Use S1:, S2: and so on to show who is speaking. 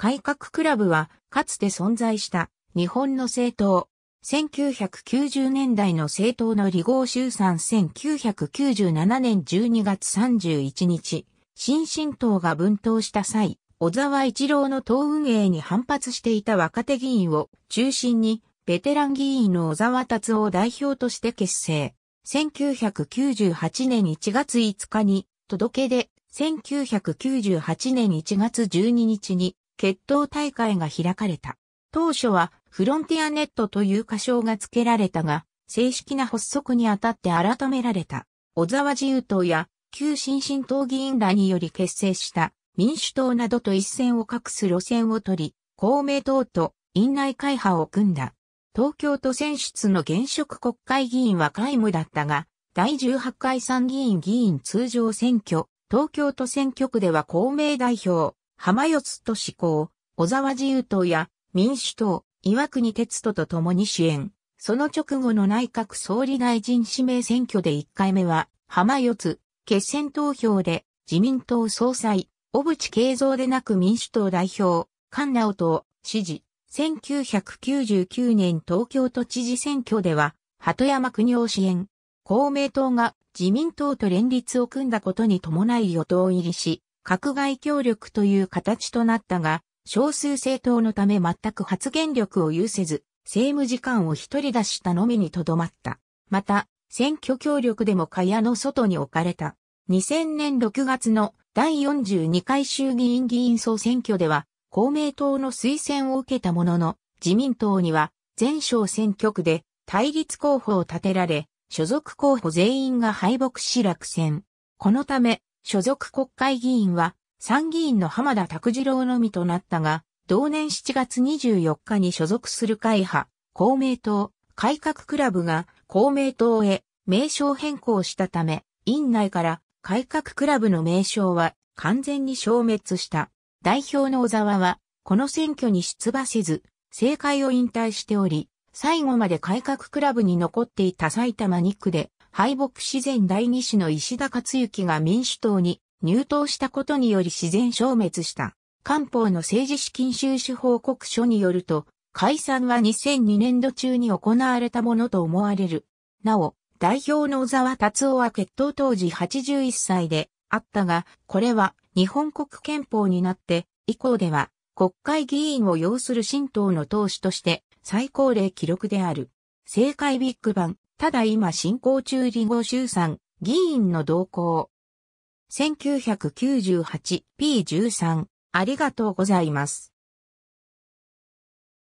S1: 改革クラブは、かつて存在した日本の政党。1990年代の政党の離合集散1997年12月31日、新進党が分党した際、小沢一郎の党運営に反発していた若手議員を中心に、ベテラン議員の小沢達夫を代表として結成。1998年1月5日に、届けで、1998年1月12日に、決闘大会が開かれた。当初はフロンティアネットという歌唱が付けられたが、正式な発足にあたって改められた。小沢自由党や旧新進党議員らにより結成した民主党などと一線を画す路線を取り、公明党と院内会派を組んだ。東京都選出の現職国会議員は皆無だったが、第18回参議院議員通常選挙、東京都選挙区では公明代表、浜四つと志向、小沢自由党や民主党、岩国哲人と共に支援。その直後の内閣総理大臣指名選挙で1回目は、浜四つ、決選投票で自民党総裁、小渕恵三でなく民主党代表、菅直と支持。1999年東京都知事選挙では、鳩山国夫支援、公明党が自民党と連立を組んだことに伴い与党入りし、閣外協力という形となったが、少数政党のため全く発言力を有せず、政務時間を一人出したのみにとどまった。また、選挙協力でも蚊帳の外に置かれた。2000年6月の第42回衆議院議員総選挙では、公明党の推薦を受けたものの、自民党には全省選挙区で対立候補を立てられ、所属候補全員が敗北し落選。このため、所属国会議員は参議院の浜田拓次郎のみとなったが、同年7月24日に所属する会派、公明党、改革クラブが公明党へ名称変更したため、院内から改革クラブの名称は完全に消滅した。代表の小沢は、この選挙に出馬せず、政界を引退しており、最後まで改革クラブに残っていた埼玉2区で敗北自然第二子の石田勝之が民主党に入党したことにより自然消滅した。官報の政治資金収支報告書によると、解散は2002年度中に行われたものと思われる。なお、代表の小沢達夫は決闘当時81歳であったが、これは日本国憲法になって以降では国会議員を要する新党の党首として最高齢記録である。政界ビッグバン、ただ今進行中ンゴ衆参、議員の動向。1998P13、ありがとうございます。